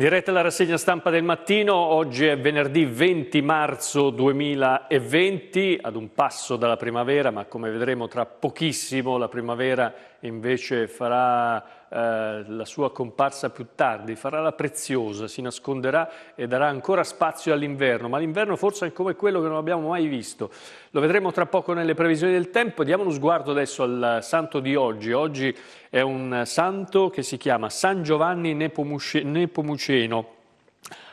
In diretta alla rassegna stampa del mattino, oggi è venerdì 20 marzo 2020, ad un passo dalla primavera, ma come vedremo tra pochissimo la primavera invece farà eh, la sua comparsa più tardi, farà la preziosa, si nasconderà e darà ancora spazio all'inverno, ma l'inverno forse è come quello che non abbiamo mai visto. Lo vedremo tra poco nelle previsioni del tempo, diamo uno sguardo adesso al santo di oggi. Oggi è un santo che si chiama San Giovanni Nepomuceno.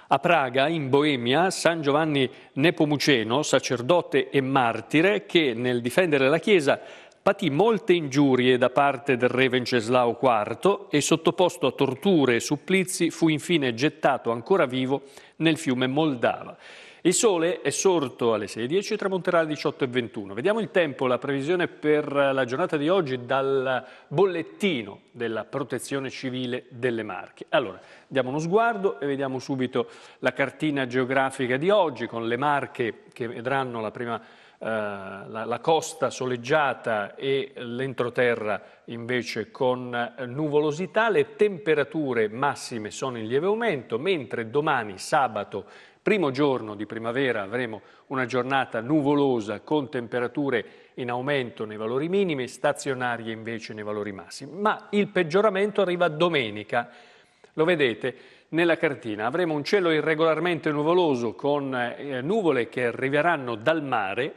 A Praga, in Boemia, San Giovanni Nepomuceno, sacerdote e martire, che nel difendere la Chiesa patì molte ingiurie da parte del re Venceslao IV e sottoposto a torture e supplizi fu infine gettato ancora vivo nel fiume Moldava. Il sole è sorto alle 6.10 e tramonterà alle 18.21. Vediamo il tempo, la previsione per la giornata di oggi dal bollettino della protezione civile delle Marche. Allora, diamo uno sguardo e vediamo subito la cartina geografica di oggi con le Marche che vedranno la prima eh, la, la, costa soleggiata e l'entroterra invece con eh, nuvolosità, le temperature massime sono in lieve aumento, mentre domani sabato, primo giorno di primavera, avremo una giornata nuvolosa con temperature in aumento nei valori minimi, stazionarie invece nei valori massimi. Ma il peggioramento arriva domenica. Lo vedete, nella cartina. Avremo un cielo irregolarmente nuvoloso con eh, nuvole che arriveranno dal mare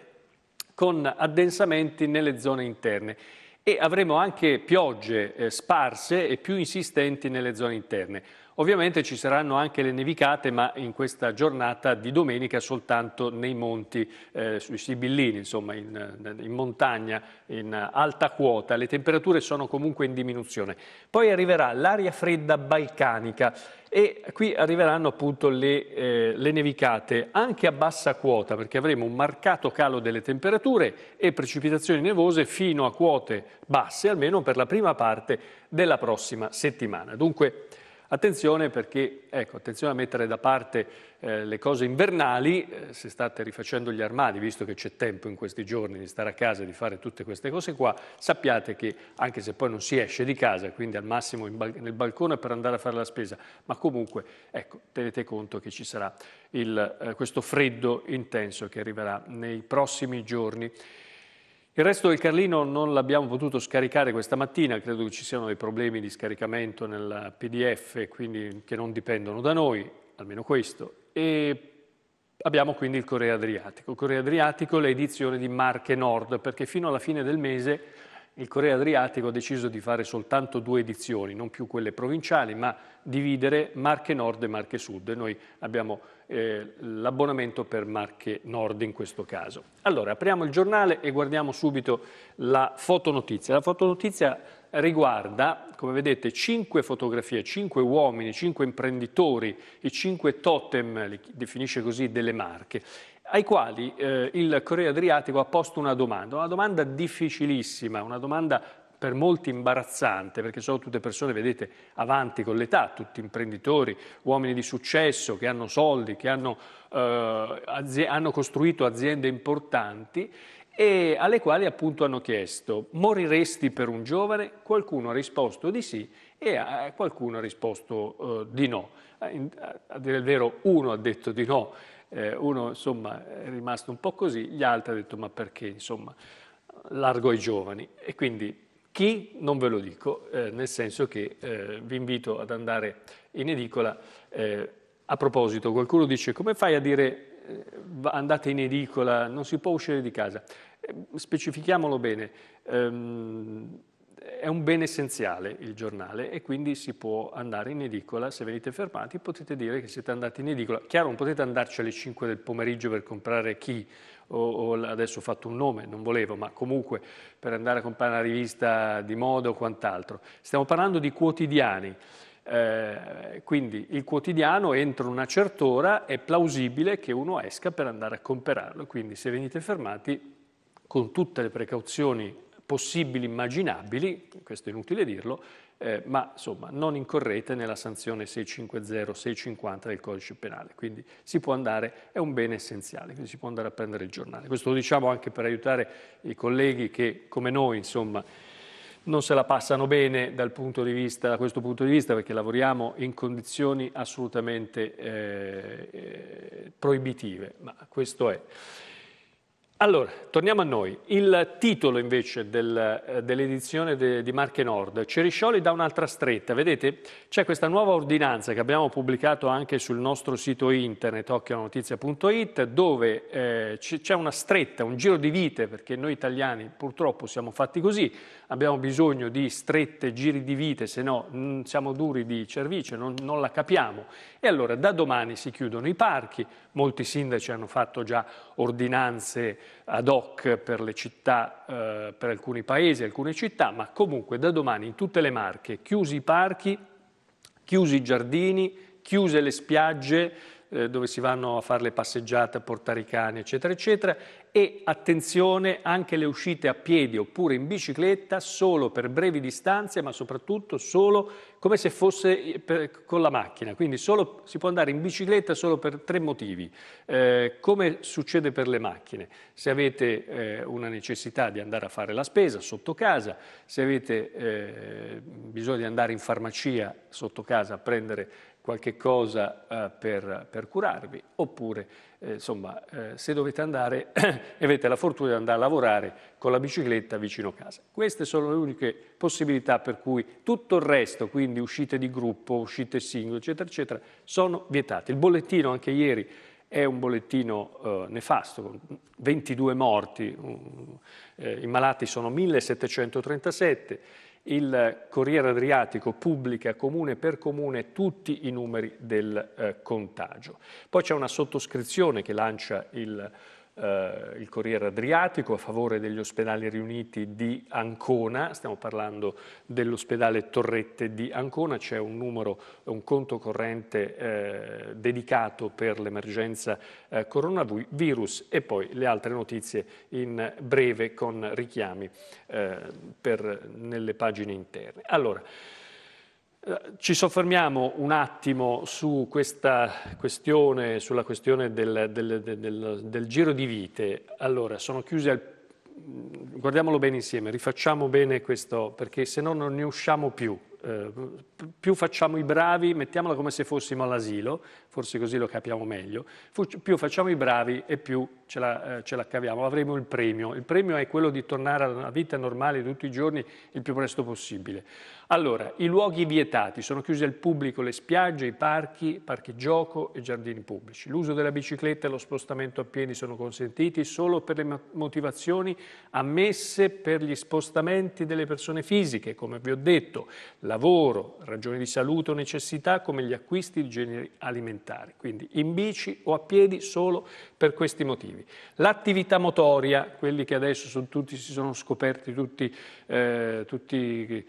con addensamenti nelle zone interne e avremo anche piogge eh, sparse e più insistenti nelle zone interne. Ovviamente ci saranno anche le nevicate, ma in questa giornata di domenica soltanto nei monti, eh, sui Sibillini, insomma in, eh, in, montagna, in alta quota. Le temperature sono comunque in diminuzione. Poi arriverà l'aria fredda balcanica e qui arriveranno appunto le, eh, le nevicate anche a bassa quota perché avremo un marcato calo delle temperature e precipitazioni nevose fino a quote basse almeno per la prima parte della prossima settimana. Dunque Attenzione perché, ecco, attenzione a mettere da parte eh, le cose invernali, eh, se state rifacendo gli armadi, visto che c'è tempo in questi giorni di stare a casa e di fare tutte queste cose qua, sappiate che anche se poi non si esce di casa, quindi al massimo bal- nel balcone per andare a fare la spesa, ma comunque, ecco, tenete conto che ci sarà il, eh, questo freddo intenso che arriverà nei prossimi giorni. Il resto del Carlino non l'abbiamo potuto scaricare questa mattina, credo che ci siano dei problemi di scaricamento nel PDF, quindi che non dipendono da noi, almeno questo. E abbiamo quindi il Corriere Adriatico. Il Corriere Adriatico è l'edizione di Marche Nord, perché fino alla fine del mese il Corriere Adriatico ha deciso di fare soltanto due edizioni, non più quelle provinciali, ma dividere Marche Nord e Marche Sud. noi abbiamo eh, l'abbonamento per Marche Nord in questo caso. Allora, apriamo il giornale e guardiamo subito la fotonotizia. La fotonotizia riguarda, come vedete, cinque fotografie, cinque uomini, cinque imprenditori, i cinque totem, li definisce così, delle Marche ai quali eh, il Corriere Adriatico ha posto una domanda, una domanda difficilissima, una domanda per molti imbarazzante, perché sono tutte persone, vedete, avanti con l'età, tutti imprenditori, uomini di successo, che hanno soldi, che hanno, eh, azi- hanno costruito aziende importanti e alle quali appunto hanno chiesto moriresti per un giovane? Qualcuno ha risposto di sì e eh, qualcuno ha risposto eh, di no. Eh, a dire il vero, uno ha detto di no eh, uno insomma, è rimasto un po' così, gli altri hanno detto ma perché insomma, largo ai giovani. E quindi chi non ve lo dico, eh, nel senso che eh, vi invito ad andare in edicola. Eh, a proposito, qualcuno dice come fai a dire eh, andate in edicola, non si può uscire di casa? Eh, specifichiamolo bene. Eh, è un bene essenziale il giornale e quindi si può andare in edicola, se venite fermati potete dire che siete andati in edicola. Chiaro, non potete andarci alle 5 del pomeriggio per comprare chi, o, o adesso ho fatto un nome, non volevo, ma comunque per andare a comprare una rivista di moda o quant'altro. Stiamo parlando di quotidiani. Eh, quindi il quotidiano entro una certa ora è plausibile che uno esca per andare a comprarlo, quindi se venite fermati con tutte le precauzioni possibili, immaginabili, questo è inutile dirlo, eh, ma insomma non incorrete nella sanzione 650-650 del codice penale, quindi si può andare, è un bene essenziale, quindi si può andare a prendere il giornale. Questo lo diciamo anche per aiutare i colleghi che come noi insomma non se la passano bene vista, da questo punto di vista perché lavoriamo in condizioni assolutamente eh, eh proibitive, ma questo è. Allora, torniamo a noi. Il titolo invece del, eh, dell'edizione de, di Marche Nord, Ceriscioli da un'altra stretta. Vedete, c'è questa nuova ordinanza che abbiamo pubblicato anche sul nostro sito internet occhionotizia.it dove eh, c'è una stretta, un giro di vite, perché noi italiani purtroppo siamo fatti così, abbiamo bisogno di strette, giri di vite, se no mm, siamo duri di cervice, non, non la capiamo. E allora da domani si chiudono i parchi, molti sindaci hanno fatto già ordinanze ad hoc per le città, eh, per alcuni paesi, alcune città, ma comunque da domani in tutte le Marche, chiusi i parchi, chiusi i giardini, chiuse le spiagge eh, dove si vanno a fare le passeggiate, a portare i cani, eccetera, eccetera, e attenzione anche le uscite a piedi oppure in bicicletta solo per brevi distanze ma soprattutto solo come se fosse eh, per, con la macchina, quindi solo, si può andare in bicicletta solo per tre motivi, eh, come succede per le macchine, se avete eh, una necessità di andare a fare la spesa sotto casa, se avete eh, bisogno di andare in farmacia sotto casa a prendere qualche cosa eh, per, per, curarvi, oppure eh, insomma, eh, se dovete andare e avete la fortuna di andare a lavorare con la bicicletta vicino casa. Queste sono le uniche possibilità per cui tutto il resto, quindi uscite di gruppo, uscite singole, eccetera, eccetera, sono vietate. Il bollettino anche ieri è un bollettino eh, nefasto, 22 morti, um, eh, i malati sono 1737, il Corriere Adriatico pubblica comune per comune tutti i numeri del eh, contagio. Poi c'è una sottoscrizione che lancia il eh, il Corriere Adriatico a favore degli ospedali riuniti di Ancona, stiamo parlando dell'ospedale Torrette di Ancona, c'è un numero, un conto corrente eh, dedicato per l'emergenza eh, coronavirus e poi le altre notizie in breve con richiami eh, per, nelle pagine interne. Allora, eh, ci soffermiamo un attimo su questa questione, sulla questione del, del, del, del giro di vite. Allora, sono chiuse, al... Mm, guardiamolo bene insieme, rifacciamo bene questo, perché se no non ne usciamo più. Eh, più facciamo i bravi, mettiamola come se fossimo all'asilo, forse così lo capiamo meglio, più facciamo i bravi e più ce la, eh, ce la caviamo, avremo il premio. Il premio è quello di tornare alla vita normale tutti i giorni il più presto possibile. Allora, i luoghi vietati sono chiusi al pubblico le spiagge, i parchi, parchi gioco e giardini pubblici. L'uso della bicicletta e lo spostamento a piedi sono consentiti solo per le motivazioni ammesse per gli spostamenti delle persone fisiche, come vi ho detto, lavoro, ragioni di salute o necessità, come gli acquisti di generi alimentari. Quindi in bici o a piedi solo per questi motivi. L'attività motoria, quelli che adesso sono tutti, si sono scoperti tutti, eh, tutti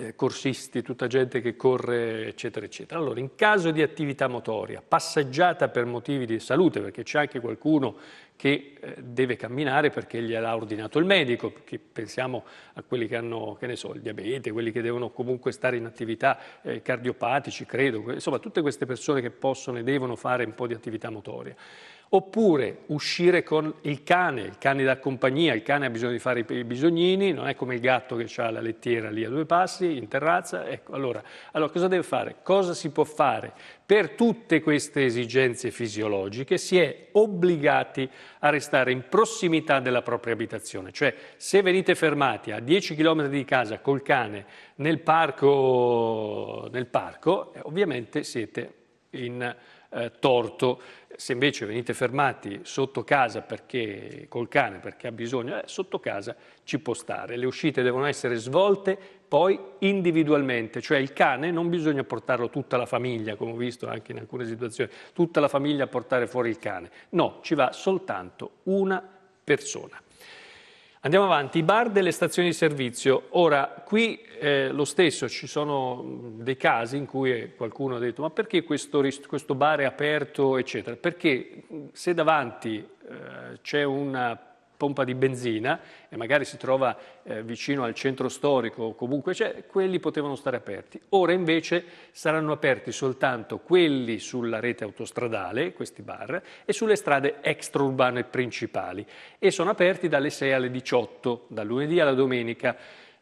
eh, corsisti, tutta gente che corre, eccetera, eccetera. Allora, in caso di attività motoria, passeggiata per motivi di salute, perché c'è anche qualcuno che eh, deve camminare perché gliel'ha ordinato il medico, pensiamo a quelli che hanno, che ne so, il diabete, quelli che devono comunque stare in attività eh, cardiopatici, credo, insomma tutte queste persone che possono e devono fare un po' di attività motoria. Oppure uscire con il cane, il cane da compagnia, il cane ha bisogno di fare i bisognini, non è come il gatto che ha la lettiera lì a due passi, in terrazza. Ecco, allora, allora cosa deve fare? Cosa si può fare? Per tutte queste esigenze fisiologiche si è obbligati a restare in prossimità della propria abitazione, cioè se venite fermati a 10 km di casa col cane nel parco, nel parco eh, ovviamente siete in eh, torto. Se invece venite fermati sotto casa perché, col cane perché ha bisogno, eh, sotto casa ci può stare. Le uscite devono essere svolte poi individualmente, cioè il cane non bisogna portarlo tutta la famiglia, come ho visto anche in alcune situazioni, tutta la famiglia a portare fuori il cane. No, ci va soltanto una persona. Andiamo avanti, i bar delle stazioni di servizio. Ora, qui eh, lo stesso, ci sono dei casi in cui eh, qualcuno ha detto ma perché questo, questo bar è aperto, eccetera? Perché se davanti eh, c'è una pompa di benzina e magari si trova eh, vicino al centro storico o comunque c'è, quelli potevano stare aperti. Ora invece saranno aperti soltanto quelli sulla rete autostradale, questi bar, e sulle strade extraurbane principali e sono aperti dalle 6 alle 18, dal lunedì alla domenica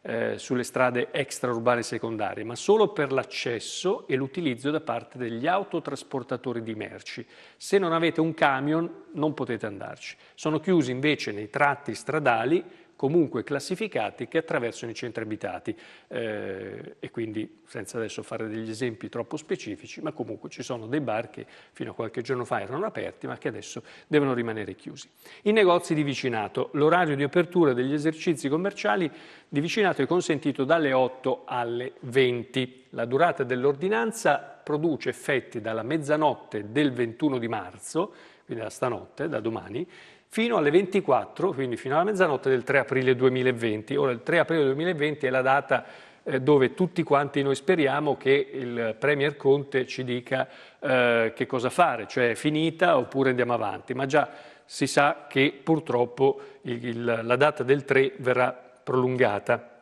eh, sulle strade extraurbane secondarie, ma solo per l'accesso e l'utilizzo da parte degli autotrasportatori di merci. Se non avete un camion non potete andarci. Sono chiusi invece nei tratti stradali comunque classificati che attraversano i centri abitati eh, e quindi senza adesso fare degli esempi troppo specifici, ma comunque ci sono dei bar che fino a qualche giorno fa erano aperti ma che adesso devono rimanere chiusi. I negozi di vicinato, l'orario di apertura degli esercizi commerciali di vicinato è consentito dalle 8 alle 20. La durata dell'ordinanza produce effetti dalla mezzanotte del 21 di marzo, quindi da stanotte, da domani, fino alle 24, quindi fino alla mezzanotte del 3 aprile 2020. Ora il 3 aprile 2020 è la data eh, dove tutti quanti noi speriamo che il Premier Conte ci dica eh, che cosa fare, cioè è finita oppure andiamo avanti, ma già si sa che purtroppo il, il, la data del 3 verrà prolungata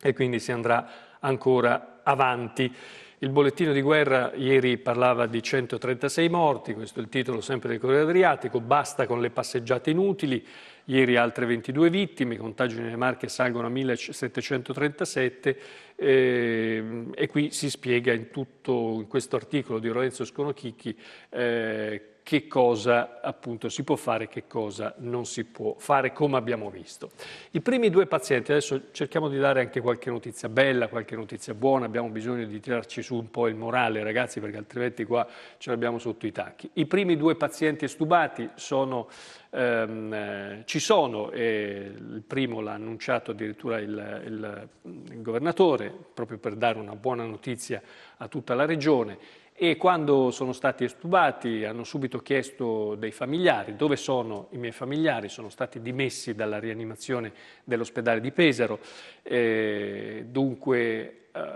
e quindi si andrà ancora avanti. Il bollettino di guerra ieri parlava di 136 morti, questo è il titolo sempre del Corriere Adriatico, basta con le passeggiate inutili, ieri altre 22 vittime, i contagi nelle Marche salgono a 1737 eh, e qui si spiega in tutto in questo articolo di Lorenzo Sconochicchi eh, che cosa appunto si può fare e che cosa non si può fare, come abbiamo visto. I primi due pazienti, adesso cerchiamo di dare anche qualche notizia bella, qualche notizia buona, abbiamo bisogno di tirarci su un po' il morale ragazzi perché altrimenti qua ce l'abbiamo sotto i tacchi. I primi due pazienti estubati sono, ehm, eh, ci sono, eh, il primo l'ha annunciato addirittura il, il, il governatore, proprio per dare una buona notizia a tutta la regione, e quando sono stati estubati hanno subito chiesto dei familiari dove sono i miei familiari, sono stati dimessi dalla rianimazione dell'ospedale di Pesaro, eh, dunque eh,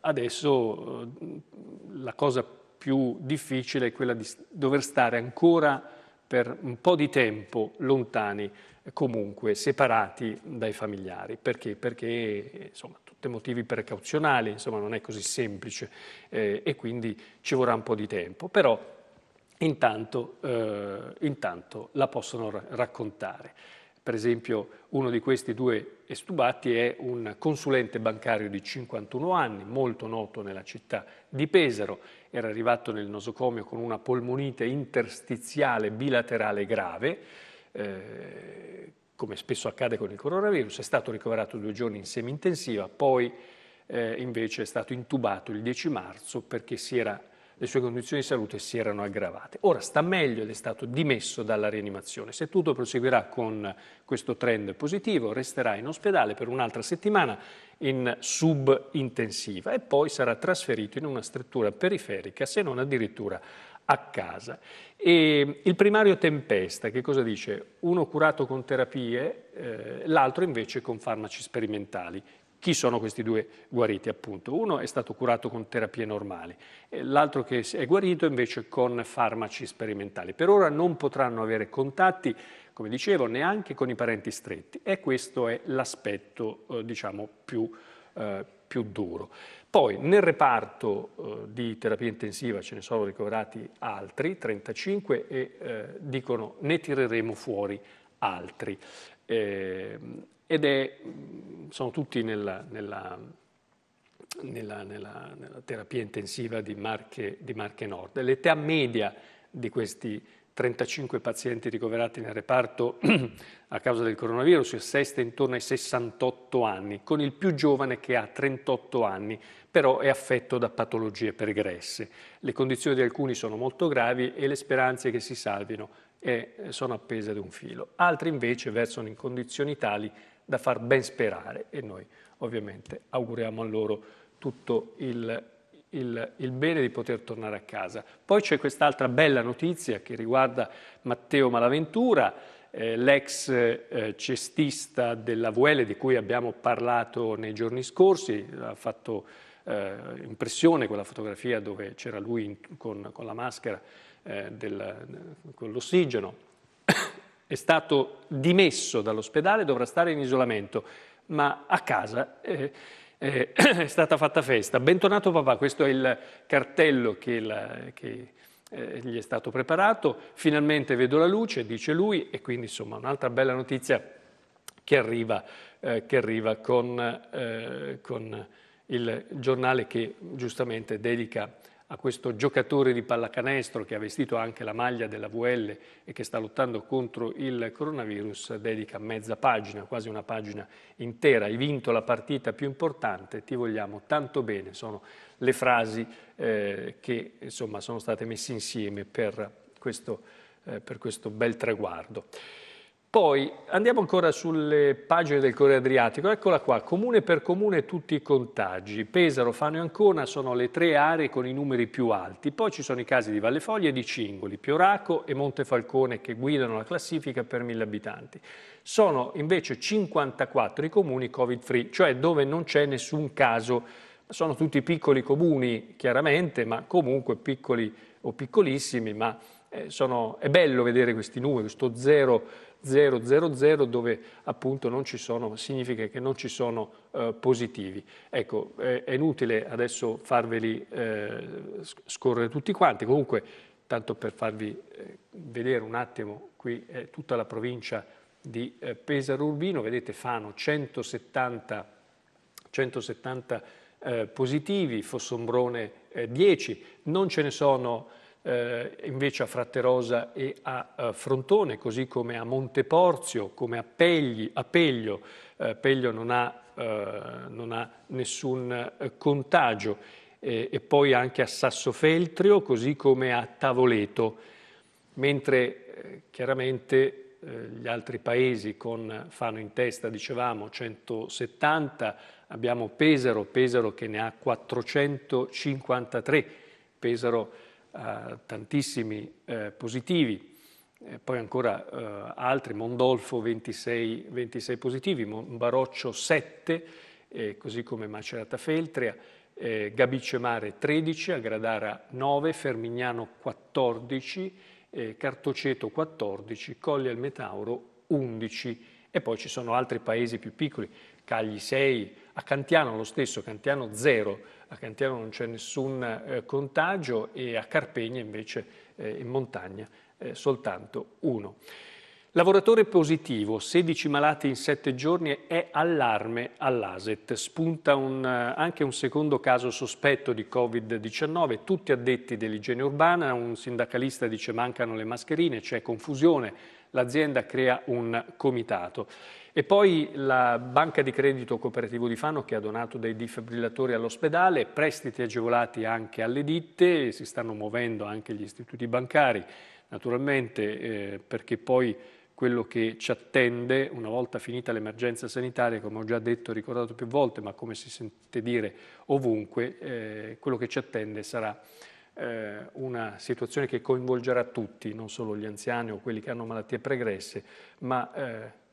adesso eh, la cosa più difficile è quella di dover stare ancora per un po' di tempo lontani, comunque separati dai familiari, perché? Perché insomma, tutti motivi precauzionali, insomma non è così semplice eh, e quindi ci vorrà un po' di tempo, però intanto, eh, intanto la possono r- raccontare. Per esempio uno di questi due estubati è un consulente bancario di 51 anni, molto noto nella città di Pesaro, era arrivato nel nosocomio con una polmonite interstiziale bilaterale grave, eh, come spesso accade con il coronavirus, è stato ricoverato due giorni in semi-intensiva, poi eh, invece è stato intubato il 10 marzo perché era, le sue condizioni di salute si erano aggravate. Ora sta meglio ed è stato dimesso dalla rianimazione. Se tutto proseguirà con questo trend positivo, resterà in ospedale per un'altra settimana in sub-intensiva e poi sarà trasferito in una struttura periferica, se non addirittura a casa. E il primario tempesta, che cosa dice? Uno curato con terapie, eh, l'altro invece con farmaci sperimentali. Chi sono questi due guariti appunto? Uno è stato curato con terapie normali, eh, l'altro che è guarito invece con farmaci sperimentali. Per ora non potranno avere contatti, come dicevo, neanche con i parenti stretti e questo è l'aspetto eh, diciamo più, eh, più duro. Poi nel reparto eh, di terapia intensiva ce ne sono ricoverati altri, 35, e eh, dicono ne tireremo fuori altri. Eh, ed è, mm, sono tutti nella, nella, nella, nella, terapia intensiva di Marche, di Marche Nord. L'età media di questi 35 pazienti ricoverati nel reparto a causa del coronavirus il sesto intorno ai 68 anni, con il più giovane che ha 38 anni, però è affetto da patologie pregresse. Le condizioni di alcuni sono molto gravi e le speranze che si salvino eh, sono appese ad un filo. Altri invece versano in condizioni tali da far ben sperare e noi ovviamente auguriamo a loro tutto il il, il bene di poter tornare a casa. Poi c'è quest'altra bella notizia che riguarda Matteo Malaventura, eh, l'ex eh, cestista della VL di cui abbiamo parlato nei giorni scorsi, ha fatto eh, impressione quella fotografia dove c'era lui in, con, con, la maschera eh, del, con l'ossigeno, è stato dimesso dall'ospedale, dovrà stare in isolamento, ma a casa eh, eh, è stata fatta festa. Bentornato papà, questo è il cartello che, la, che eh, gli è stato preparato. Finalmente vedo la luce, dice lui, e quindi insomma un'altra bella notizia che arriva, eh, che arriva con, eh, con il giornale che giustamente dedica a questo giocatore di pallacanestro che ha vestito anche la maglia della VL e che sta lottando contro il coronavirus dedica mezza pagina, quasi una pagina intera. Hai vinto la partita più importante, ti vogliamo tanto bene. Sono le frasi eh, che insomma, sono state messe insieme per questo, eh, per questo bel traguardo. Poi andiamo ancora sulle pagine del Corriere Adriatico, eccola qua, comune per comune tutti i contagi, Pesaro, Fano e Ancona sono le tre aree con i numeri più alti, poi ci sono i casi di Vallefoglia e di Cingoli, Pioraco e Montefalcone che guidano la classifica per mille abitanti. Sono invece 54 i comuni covid-free, cioè dove non c'è nessun caso, sono tutti piccoli comuni chiaramente, ma comunque piccoli o piccolissimi, ma eh, sono, è bello vedere questi numeri, questo zero 000 dove appunto non ci sono, significa che non ci sono eh, positivi. Ecco, è, è, inutile adesso farveli eh, scorrere tutti quanti, comunque tanto per farvi eh, vedere un attimo, qui è tutta la provincia di eh, Pesaro Urbino, vedete Fano 170, 170 eh, positivi, Fossombrone 10, eh, non ce ne sono eh, invece a Fratterosa e a, a eh, Frontone, così come a Monteporzio, come a, Pegli, a Peglio. Eh, Peglio non ha, eh, non ha nessun eh, contagio. E, e poi anche a Sassofeltrio, così come a Tavoleto, mentre chiaramente gli altri paesi con, fanno in testa, dicevamo, 170, abbiamo Pesaro, Pesaro che ne ha 453, Pesaro ha tantissimi eh, positivi, e eh, poi ancora eh, altri, Mondolfo 26, 26, positivi, Baroccio 7, eh, così come Macerata Feltria, eh, Gabicemare 13, Agradara 9, Fermignano 14, eh, Cartoceto 14, Colli al Metauro 11 e poi ci sono altri paesi più piccoli, Cagli 6, a Cantiano lo stesso, Cantiano zero, a Cantiano non c'è nessun eh, contagio e a Carpegna invece eh, in montagna eh, soltanto uno. Lavoratore positivo, 16 malati in 7 giorni è allarme all'ASET. Spunta un, eh, anche un secondo caso sospetto di Covid-19, tutti addetti dell'igiene urbana. Un sindacalista dice mancano le mascherine, c'è confusione. L'azienda crea un comitato. E poi la banca di credito cooperativo di Fano che ha donato dei defibrillatori all'ospedale, prestiti agevolati anche alle ditte, si stanno muovendo anche gli istituti bancari, naturalmente eh, perché poi quello che ci attende una volta finita l'emergenza sanitaria, come ho già detto e ricordato più volte, ma come si sente dire ovunque, eh, quello che ci attende sarà eh, una situazione che coinvolgerà tutti, non solo gli anziani o quelli che hanno malattie pregresse, ma eh,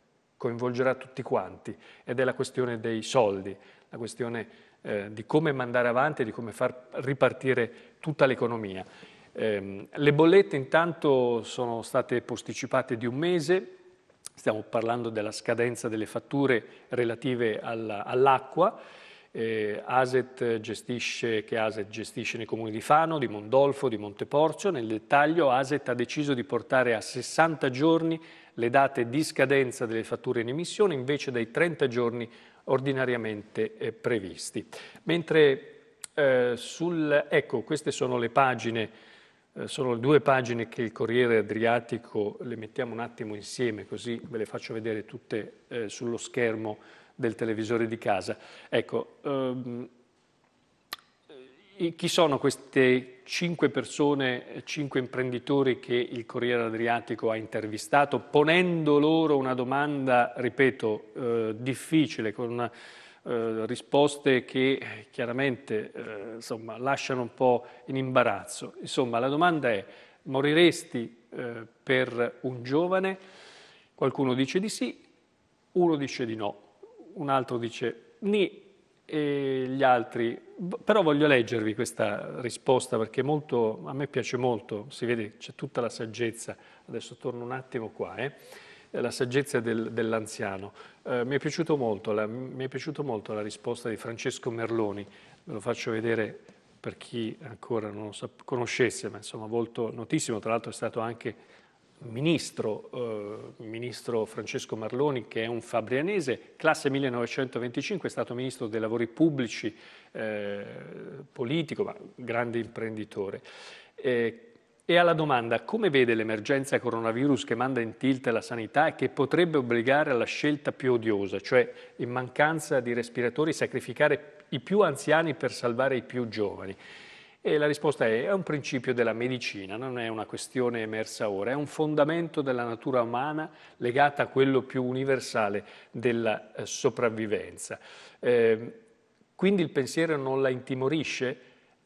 coinvolgerà tutti quanti ed è la questione dei soldi, la questione eh, di come mandare avanti, di come far ripartire tutta l'economia. Eh, le bollette intanto sono state posticipate di un mese, stiamo parlando della scadenza delle fatture relative alla, all'acqua, eh, ASET gestisce, che ASET gestisce nei comuni di Fano, di Mondolfo, di Monteporcio. Nel dettaglio ASET ha deciso di portare a 60 giorni le date di scadenza delle fatture in emissione invece dai 30 giorni ordinariamente eh, previsti. Mentre eh, sul, ecco, queste sono le pagine, eh, sono due pagine che il Corriere Adriatico, le mettiamo un attimo insieme così ve le faccio vedere tutte eh, sullo schermo del televisore di casa. Ecco, ehm, chi sono queste cinque persone, eh, cinque imprenditori che il Corriere Adriatico ha intervistato, ponendo loro una domanda, ripeto, eh, difficile, con eh, risposte che eh, chiaramente eh, insomma, lasciano un po' in imbarazzo. Insomma, la domanda è, moriresti eh, per un giovane? Qualcuno dice di sì, uno dice di no, un altro dice ni, e gli altri, però voglio leggervi questa risposta perché molto, a me piace molto, si vede c'è tutta la saggezza, adesso torno un attimo qua, eh? la saggezza del, dell'anziano. Eh, mi, è piaciuto molto, la, mi è piaciuto molto la risposta di Francesco Merloni, ve lo faccio vedere per chi ancora non lo conoscesse, ma insomma molto notissimo, tra l'altro è stato anche ministro, eh, ministro Francesco Marloni, che è un fabrianese, classe 1925, è stato ministro dei lavori pubblici, eh, politico, ma grande imprenditore. Eh, e alla domanda come vede l'emergenza coronavirus che manda in tilt la sanità e che potrebbe obbligare alla scelta più odiosa, cioè in mancanza di respiratori sacrificare i più anziani per salvare i più giovani. E la risposta è, è un principio della medicina, non è una questione emersa ora, è un fondamento della natura umana legata a quello più universale della eh, sopravvivenza. Eh, quindi il pensiero non la intimorisce?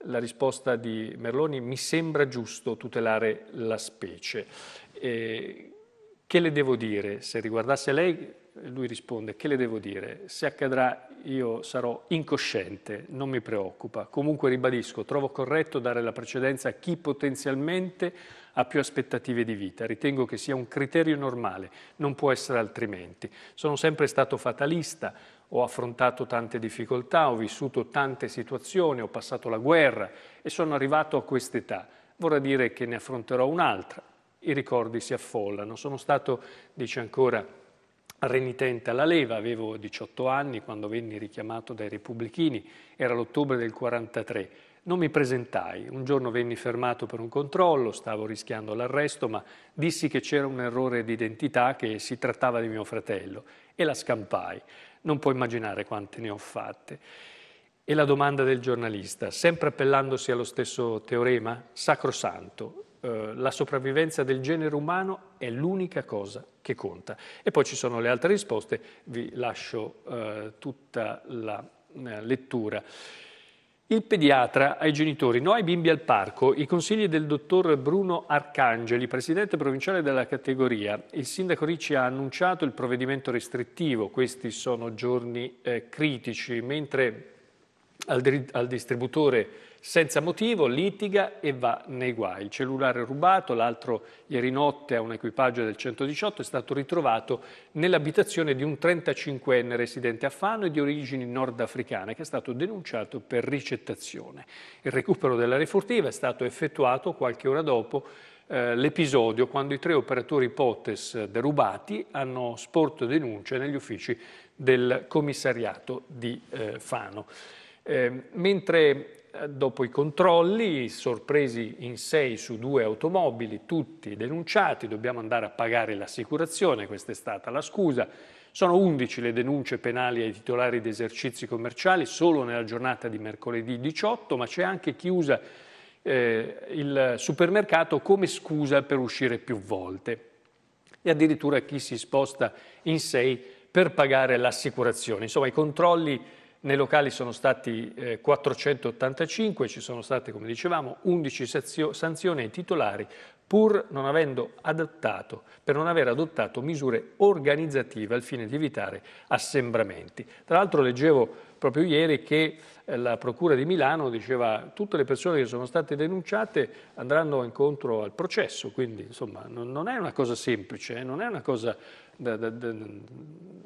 La risposta di Merloni, mi sembra giusto tutelare la specie. Eh, che le devo dire? Se riguardasse lei, lui risponde, che le devo dire? Se accadrà io sarò incosciente, non mi preoccupa. Comunque ribadisco, trovo corretto dare la precedenza a chi potenzialmente ha più aspettative di vita. Ritengo che sia un criterio normale, non può essere altrimenti. Sono sempre stato fatalista, ho affrontato tante difficoltà, ho vissuto tante situazioni, ho passato la guerra e sono arrivato a quest'età. Vorrà dire che ne affronterò un'altra. I ricordi si affollano. Sono stato, dice ancora, renitente alla leva, avevo 18 anni quando venni richiamato dai repubblichini, era l'ottobre del 43. Non mi presentai, un giorno venni fermato per un controllo, stavo rischiando l'arresto, ma dissi che c'era un errore di identità, che si trattava di mio fratello e la scampai. Non puoi immaginare quante ne ho fatte. E la domanda del giornalista, sempre appellandosi allo stesso teorema, sacrosanto, eh, la sopravvivenza del genere umano è l'unica cosa che conta. E poi ci sono le altre risposte, vi lascio eh, tutta la eh, lettura. Il pediatra ai genitori, no ai bimbi al parco, i consigli del dottor Bruno Arcangeli, presidente provinciale della categoria. Il sindaco Ricci ha annunciato il provvedimento restrittivo, questi sono giorni eh, critici, mentre al, al distributore senza motivo litiga e va nei guai. Il cellulare rubato, l'altro ieri notte a un equipaggio del 118, è stato ritrovato nell'abitazione di un 35enne residente a Fano e di origini nordafricane che è stato denunciato per ricettazione. Il recupero della refurtiva è stato effettuato qualche ora dopo eh, l'episodio quando i tre operatori POTES derubati hanno sporto denunce negli uffici del commissariato di eh, Fano. Eh, mentre Dopo i controlli, sorpresi in 6 su 2 automobili, tutti denunciati, dobbiamo andare a pagare l'assicurazione, questa è stata la scusa. Sono 11 le denunce penali ai titolari di esercizi commerciali solo nella giornata di mercoledì 18, ma c'è anche chi usa eh, il supermercato come scusa per uscire più volte e addirittura chi si sposta in 6 per pagare l'assicurazione. Insomma, i controlli nei locali sono stati eh, 485, ci sono state, come dicevamo, 11 sanzioni ai titolari pur non avendo adottato, per non aver adottato misure organizzative al fine di evitare assembramenti. Tra l'altro leggevo proprio ieri che eh, la Procura di Milano diceva che tutte le persone che sono state denunciate andranno incontro al processo, quindi insomma non, non è una cosa semplice, eh, non è una cosa da, da, da,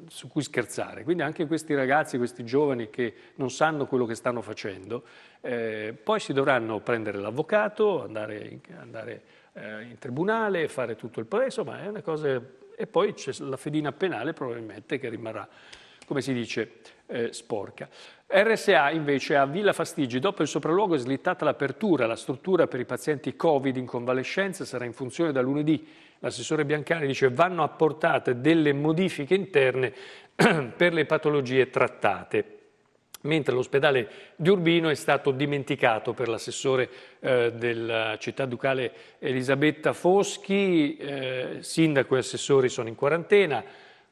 su cui scherzare. Quindi anche questi ragazzi, questi giovani che non sanno quello che stanno facendo, eh, poi si dovranno prendere l'avvocato, andare, andare eh, in tribunale, fare tutto il processo, ma è una cosa... E poi c'è la fedina penale probabilmente che rimarrà come si dice, eh, sporca. RSA invece a Villa Fastigi, dopo il sopralluogo è slittata l'apertura, la struttura per i pazienti Covid in convalescenza sarà in funzione da lunedì, l'assessore Biancani dice che vanno apportate delle modifiche interne per le patologie trattate mentre l'ospedale di Urbino è stato dimenticato per l'assessore eh, della città ducale Elisabetta Foschi, eh, sindaco e assessori sono in quarantena,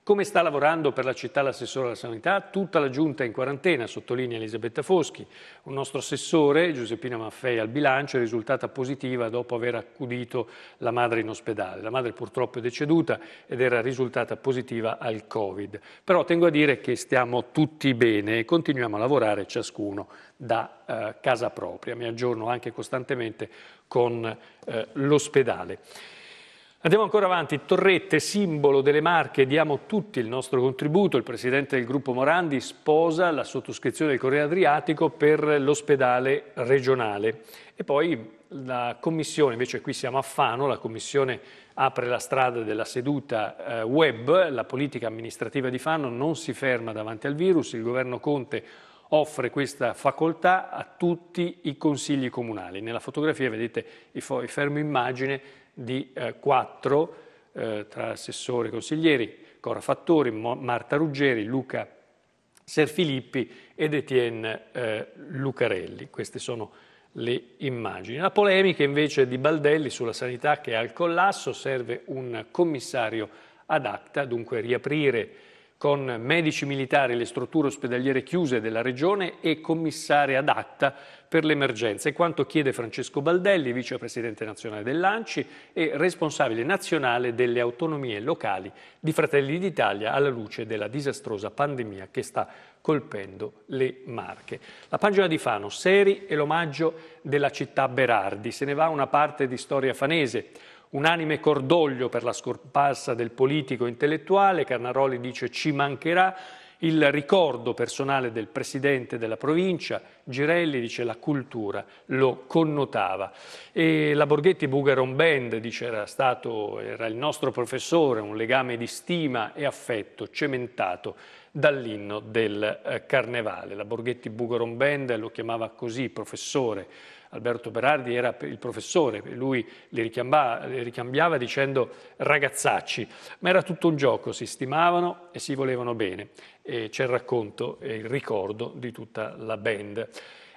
come sta lavorando per la città l'assessore alla sanità? Tutta la giunta è in quarantena, sottolinea Elisabetta Foschi. Un nostro assessore, Giuseppina Maffei, al bilancio è risultata positiva dopo aver accudito la madre in ospedale. La madre purtroppo è deceduta ed era risultata positiva al Covid. Però tengo a dire che stiamo tutti bene e continuiamo a lavorare ciascuno da eh, casa propria. Mi aggiorno anche costantemente con eh, l'ospedale. Andiamo ancora avanti, Torrette, simbolo delle Marche, diamo tutti il nostro contributo, il presidente del gruppo Morandi sposa la sottoscrizione del Corriere Adriatico per l'ospedale regionale e poi la commissione, invece qui siamo a Fano, la commissione apre la strada della seduta eh, web, la politica amministrativa di Fano non si ferma davanti al virus, il governo Conte offre questa facoltà a tutti i consigli comunali. Nella fotografia vedete i fermo immagine di eh, quattro eh, tra assessori e consiglieri, Cora Fattori, Mo Marta Ruggeri, Luca Serfilippi ed Etienne eh, Lucarelli. Queste sono le immagini. La polemica invece di Baldelli sulla sanità che è al collasso serve un commissario ad acta, dunque riaprire con medici militari, le strutture ospedaliere chiuse della regione e commissari ad acta per l'emergenza. È quanto chiede Francesco Baldelli, vicepresidente nazionale dell'ANCI e responsabile nazionale delle autonomie locali di Fratelli d'Italia alla luce della disastrosa pandemia che sta colpendo le Marche. La pagina di Fano, Seri e l'omaggio della città Berardi. Se ne va una parte di storia fanese. Unanime cordoglio per la scomparsa del politico intellettuale, Carnaroli dice ci mancherà, il ricordo personale del presidente della provincia, Girelli dice la cultura lo connotava. E la Borghetti Bugaron Band dice era stato, era il nostro professore, un legame di stima e affetto cementato dall'inno del eh, carnevale. La Borghetti Bugaron Band lo chiamava così, professore Alberto Berardi era il professore, lui le ricambiava, le ricambiava dicendo ragazzacci, ma era tutto un gioco, si stimavano e si volevano bene. E c'è il racconto e il ricordo di tutta la band.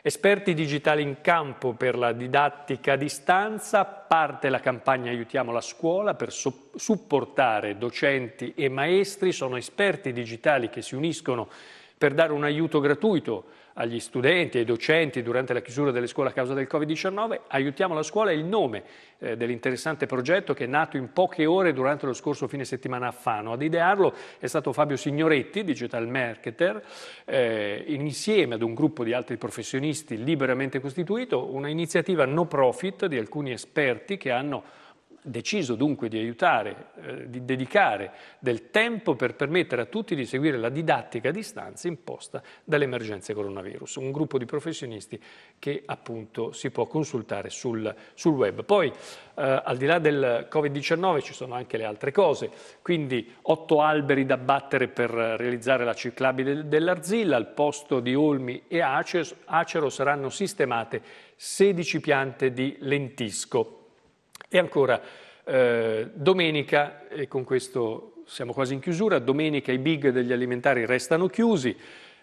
Esperti digitali in campo per la didattica a distanza, parte la campagna Aiutiamo la scuola per so- supportare docenti e maestri, sono esperti digitali che si uniscono per dare un aiuto gratuito agli studenti, ai docenti durante la chiusura delle scuole a causa del Covid-19, aiutiamo la scuola è il nome eh, dell'interessante progetto che è nato in poche ore durante lo scorso fine settimana a Fano. Ad idearlo è stato Fabio Signoretti, digital marketer, eh, insieme ad un gruppo di altri professionisti liberamente costituito, una iniziativa no profit di alcuni esperti che hanno deciso dunque di aiutare, eh, di dedicare del tempo per permettere a tutti di seguire la didattica a distanza imposta dall'emergenza coronavirus. Un gruppo di professionisti che appunto si può consultare sul, sul web. Poi eh, al di là del Covid-19 ci sono anche le altre cose, quindi otto alberi da battere per realizzare la ciclabile dell'Arzilla, al posto di olmi e acero, acero saranno sistemate 16 piante di lentisco. E ancora, eh, domenica, e con questo siamo quasi in chiusura, domenica i big degli alimentari restano chiusi,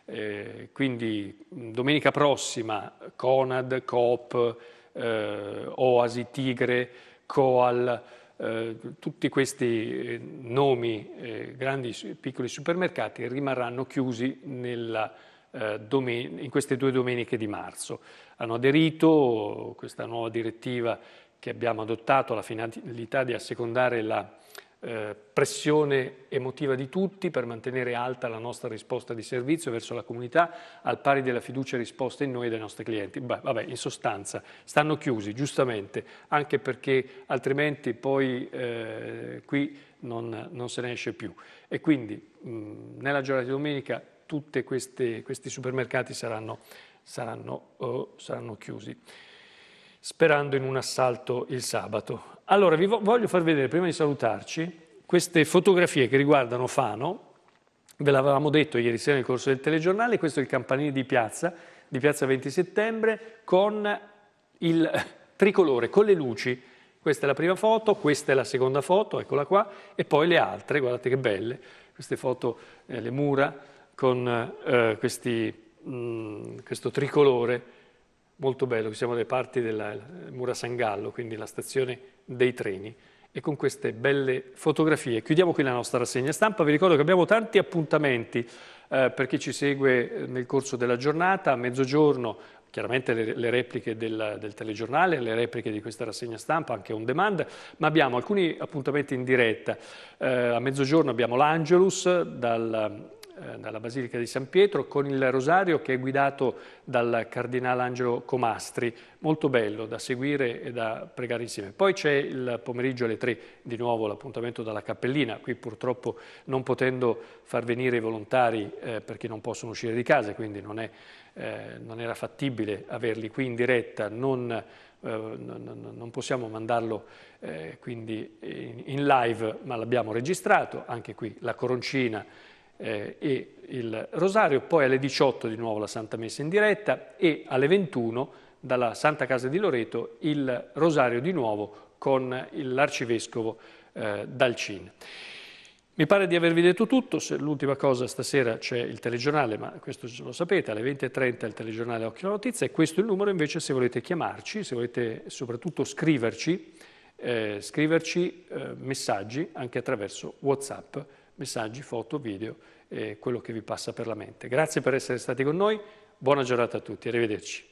eh, quindi domenica prossima Conad, Coop, eh, Oasi, Tigre, Coal, eh, tutti questi eh, nomi, eh, grandi e piccoli supermercati, rimarranno chiusi nella, in queste due domeniche di marzo. Hanno aderito questa nuova direttiva che abbiamo adottato alla finalità di assecondare la eh, pressione emotiva di tutti per mantenere alta la nostra risposta di servizio verso la comunità al pari della fiducia risposta in noi e dai nostri clienti. Beh, vabbè, in sostanza stanno chiusi, giustamente, anche perché altrimenti poi eh, qui non, non, se ne esce più. E quindi mh, nella giornata di domenica tutti questi supermercati saranno, saranno, oh, saranno chiusi sperando in un assalto il sabato. Allora, vi voglio far vedere, prima di salutarci, queste fotografie che riguardano Fano, ve l'avevamo detto ieri sera nel corso del telegiornale, questo è il campanile di piazza, di piazza 20 settembre, con il tricolore, con le luci. Questa è la prima foto, questa è la seconda foto, eccola qua, e poi le altre, guardate che belle, queste foto, eh, le mura, con eh, questi, mh, mm, questo tricolore molto bello, siamo alle parti del eh, Mura San Gallo, quindi la stazione dei treni, e con queste belle fotografie chiudiamo qui la nostra rassegna stampa. Vi ricordo che abbiamo tanti appuntamenti eh, per chi ci segue eh, nel corso della giornata, a mezzogiorno chiaramente le, le repliche del, del, telegiornale, le repliche di questa rassegna stampa, anche on demand, ma abbiamo alcuni appuntamenti in diretta. Eh, a mezzogiorno abbiamo l'Angelus dal eh, dalla Basilica di San Pietro con il rosario che è guidato dal Cardinale Angelo Comastri, molto bello da seguire e da pregare insieme. Poi c'è il pomeriggio alle 3 di nuovo l'appuntamento dalla Cappellina, qui purtroppo non potendo far venire i volontari eh, perché non possono uscire di casa, quindi non, è, eh, non era fattibile averli qui in diretta, non eh, non possiamo mandarlo eh, quindi in live, ma l'abbiamo registrato, anche qui la coroncina eh, e il rosario, poi alle 18 di nuovo la Santa Messa in diretta e alle 21 dalla Santa Casa di Loreto il rosario di nuovo con l'arcivescovo eh, Dalcin. Mi pare di avervi detto tutto, l'ultima cosa stasera c'è il telegiornale, ma questo lo sapete, alle 20.30 il telegiornale Occhio alla Notizia e questo è il numero invece se volete chiamarci, se volete soprattutto scriverci, eh, scriverci eh, messaggi anche attraverso Whatsapp messaggi, foto, video e quello che vi passa per la mente. Grazie per essere stati con noi, buona giornata a tutti, arrivederci.